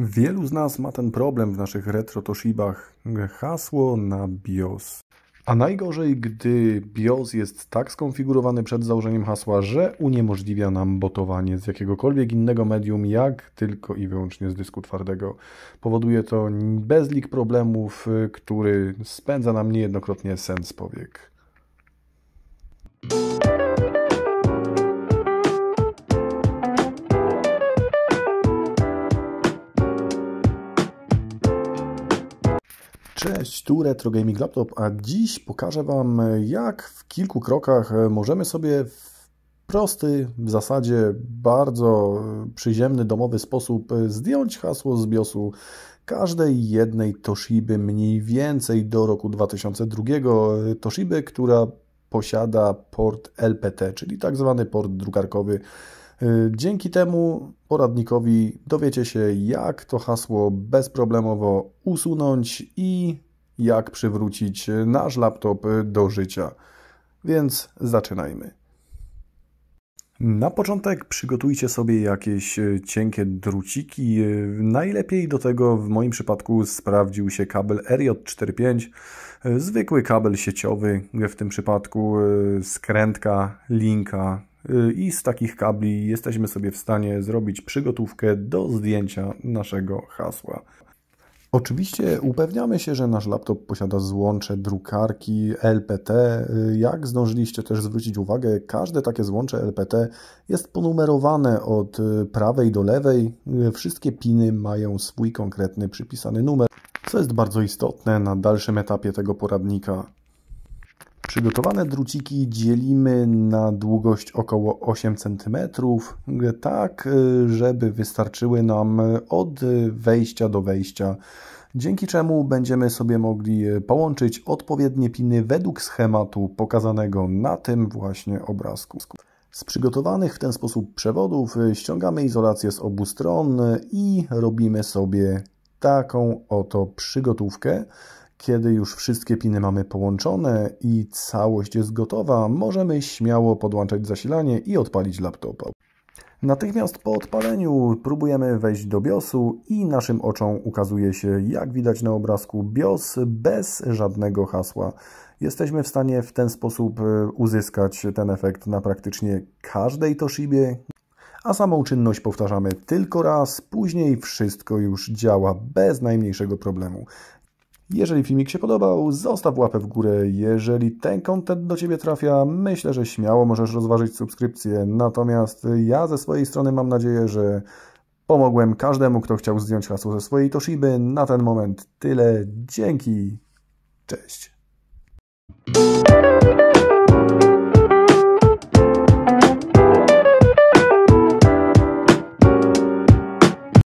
Wielu z nas ma ten problem w naszych retro Toshibach. Hasło na BIOS. A najgorzej, gdy BIOS jest tak skonfigurowany przed założeniem hasła, że uniemożliwia nam botowanie z jakiegokolwiek innego medium, jak tylko i wyłącznie z dysku twardego. Powoduje to bezlik problemów, który spędza nam niejednokrotnie sens powiek. Cześć, tu Retro Gaming Laptop, a dziś pokażę Wam jak w kilku krokach e, możemy sobie w prosty, w zasadzie bardzo e, przyziemny, domowy sposób e, zdjąć hasło z BIOSu każdej jednej Toshiby mniej więcej do roku 2002. Toshiby, która posiada port LPT, czyli tak zwany port drukarkowy Y, dzięki temu poradnikowi dowiecie się, jak to hasło bezproblemowo usunąć i jak przywrócić nasz laptop do życia. Więc zaczynajmy. Na początek przygotujcie sobie jakieś y, cienkie druciki. Y, najlepiej do tego w moim przypadku sprawdził się kabel RJ45, zwykły kabel sieciowy, w tym przypadku skrętka, linka i z takich kabli jesteśmy sobie w stanie zrobić przygotówkę do zdjęcia naszego hasła. Oczywiście upewniamy się, że nasz laptop posiada złącze drukarki LPT. Jak zdążyliście też zwrócić uwagę, każde takie złącze LPT jest ponumerowane od prawej do lewej. Wszystkie piny mają swój konkretny przypisany numer, co jest bardzo istotne na dalszym etapie tego poradnika. Przygotowane druciki dzielimy na długość około 8 cm, tak y, żeby wystarczyły nam od wejścia do wejścia, dzięki czemu będziemy sobie mogli połączyć odpowiednie piny według schematu pokazanego na tym właśnie obrazku. Z przygotowanych w ten sposób przewodów ściągamy izolację z obu stron i robimy sobie taką oto przygotówkę, kiedy już wszystkie piny mamy połączone i całość jest gotowa, możemy śmiało podłączać zasilanie i odpalić laptopa. Natychmiast po odpaleniu próbujemy wejść do BIOSu i naszym oczom ukazuje się, jak widać na obrazku, BIOS bez żadnego hasła. Jesteśmy w stanie w ten sposób e, uzyskać ten efekt na praktycznie każdej Toshibie, a samą czynność powtarzamy tylko raz, później wszystko już działa bez najmniejszego problemu. Jeżeli filmik się podobał, zostaw łapę w górę. Jeżeli ten kontent do Ciebie trafia, myślę, że śmiało możesz rozważyć subskrypcję. Natomiast ja ze swojej strony mam nadzieję, że pomogłem każdemu, kto chciał zdjąć hasło ze swojej Toshiby. Na ten moment tyle. Dzięki. Cześć.